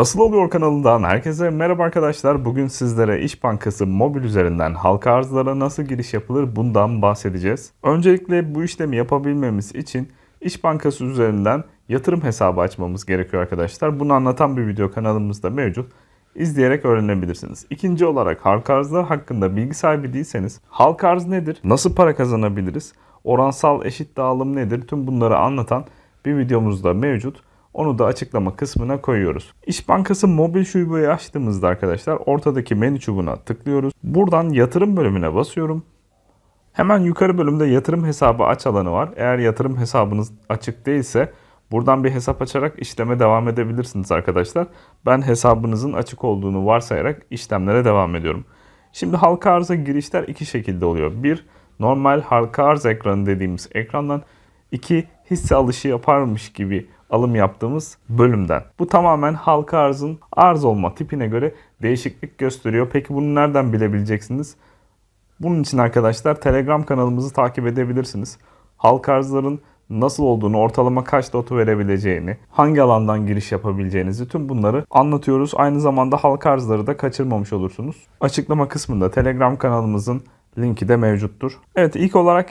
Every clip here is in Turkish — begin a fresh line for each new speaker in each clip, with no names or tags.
Nasıl Oluyor kanalından herkese merhaba arkadaşlar. Bugün sizlere İş Bankası mobil üzerinden halka arzlara nasıl giriş yapılır bundan bahsedeceğiz. Öncelikle bu işlemi yapabilmemiz için İş Bankası üzerinden yatırım hesabı açmamız gerekiyor arkadaşlar. Bunu anlatan bir video kanalımızda mevcut. İzleyerek öğrenebilirsiniz. İkinci olarak halka arzlar hakkında bilgi sahibi değilseniz halka arz nedir? Nasıl para kazanabiliriz? Oransal eşit dağılım nedir? Tüm bunları anlatan bir videomuzda mevcut. Onu da açıklama kısmına koyuyoruz. İş Bankası mobil şubeyi açtığımızda arkadaşlar ortadaki menü çubuğuna tıklıyoruz. Buradan yatırım bölümüne basıyorum. Hemen yukarı bölümde yatırım hesabı aç alanı var. Eğer yatırım hesabınız açık değilse buradan bir hesap açarak işleme devam edebilirsiniz arkadaşlar. Ben hesabınızın açık olduğunu varsayarak işlemlere devam ediyorum. Şimdi halka arza girişler iki şekilde oluyor. Bir, normal halka arz ekranı dediğimiz ekrandan. iki hisse alışı yaparmış gibi alım yaptığımız bölümden. Bu tamamen halka arzın arz olma tipine göre değişiklik gösteriyor. Peki bunu nereden bilebileceksiniz? Bunun için arkadaşlar Telegram kanalımızı takip edebilirsiniz. Halk arzların nasıl olduğunu, ortalama kaç lotu verebileceğini, hangi alandan giriş yapabileceğinizi tüm bunları anlatıyoruz. Aynı zamanda halk arzları da kaçırmamış olursunuz. Açıklama kısmında Telegram kanalımızın linki de mevcuttur. Evet ilk olarak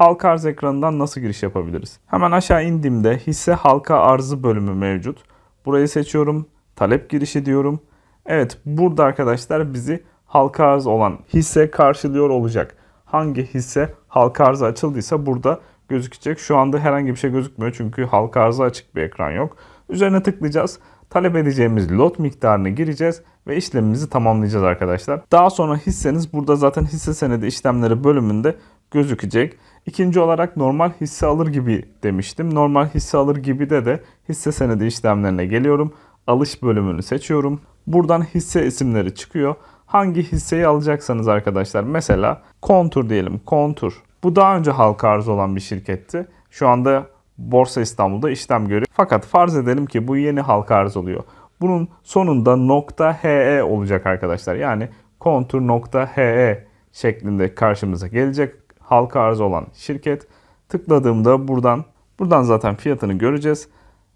halka arz ekranından nasıl giriş yapabiliriz? Hemen aşağı indiğimde hisse halka arzı bölümü mevcut. Burayı seçiyorum. Talep girişi diyorum. Evet burada arkadaşlar bizi halka arz olan hisse karşılıyor olacak. Hangi hisse halka arzı açıldıysa burada gözükecek. Şu anda herhangi bir şey gözükmüyor çünkü halka arzı açık bir ekran yok. Üzerine tıklayacağız. Talep edeceğimiz lot miktarını gireceğiz ve işlemimizi tamamlayacağız arkadaşlar. Daha sonra hisseniz burada zaten hisse senedi işlemleri bölümünde gözükecek. İkinci olarak normal hisse alır gibi demiştim. Normal hisse alır gibi de de hisse senedi işlemlerine geliyorum. Alış bölümünü seçiyorum. Buradan hisse isimleri çıkıyor. Hangi hisseyi alacaksanız arkadaşlar mesela Kontur diyelim Kontur. Bu daha önce halka arz olan bir şirketti. Şu anda Borsa İstanbul'da işlem görüyor. Fakat farz edelim ki bu yeni halka arz oluyor. Bunun sonunda nokta HE olacak arkadaşlar. Yani kontur nokta HE şeklinde karşımıza gelecek halka arz olan şirket. Tıkladığımda buradan buradan zaten fiyatını göreceğiz.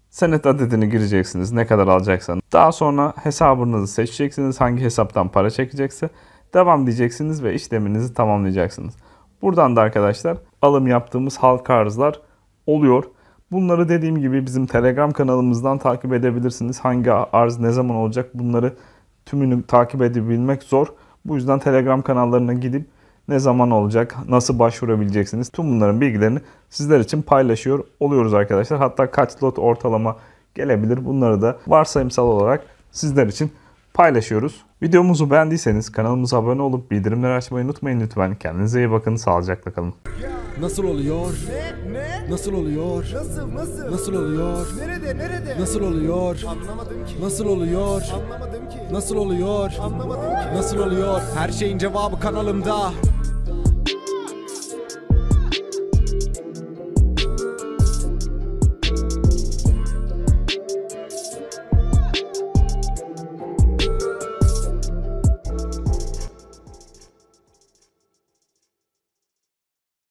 Senet adedini gireceksiniz ne kadar alacaksanız. Daha sonra hesabınızı seçeceksiniz hangi hesaptan para çekecekse. Devam diyeceksiniz ve işleminizi tamamlayacaksınız. Buradan da arkadaşlar alım yaptığımız halka arzlar oluyor. Bunları dediğim gibi bizim Telegram kanalımızdan takip edebilirsiniz. Hangi arz ne zaman olacak bunları tümünü takip edebilmek zor. Bu yüzden Telegram kanallarına gidip ne zaman olacak, nasıl başvurabileceksiniz tüm bunların bilgilerini sizler için paylaşıyor oluyoruz arkadaşlar. Hatta kaç lot ortalama gelebilir bunları da varsayımsal olarak sizler için paylaşıyoruz. Videomuzu beğendiyseniz kanalımıza abone olup bildirimleri açmayı unutmayın lütfen. Kendinize iyi bakın, sağlıcakla kalın. Nasıl oluyor? Ne? Ne? Nasıl oluyor? Nasıl? Nasıl? Nasıl oluyor? Nerede? Nerede? Nasıl oluyor? Anlamadım ki. Nasıl oluyor? Anlamadım ki. Nasıl oluyor? Anlamadım ki. Nasıl oluyor? Her şeyin cevabı kanalımda.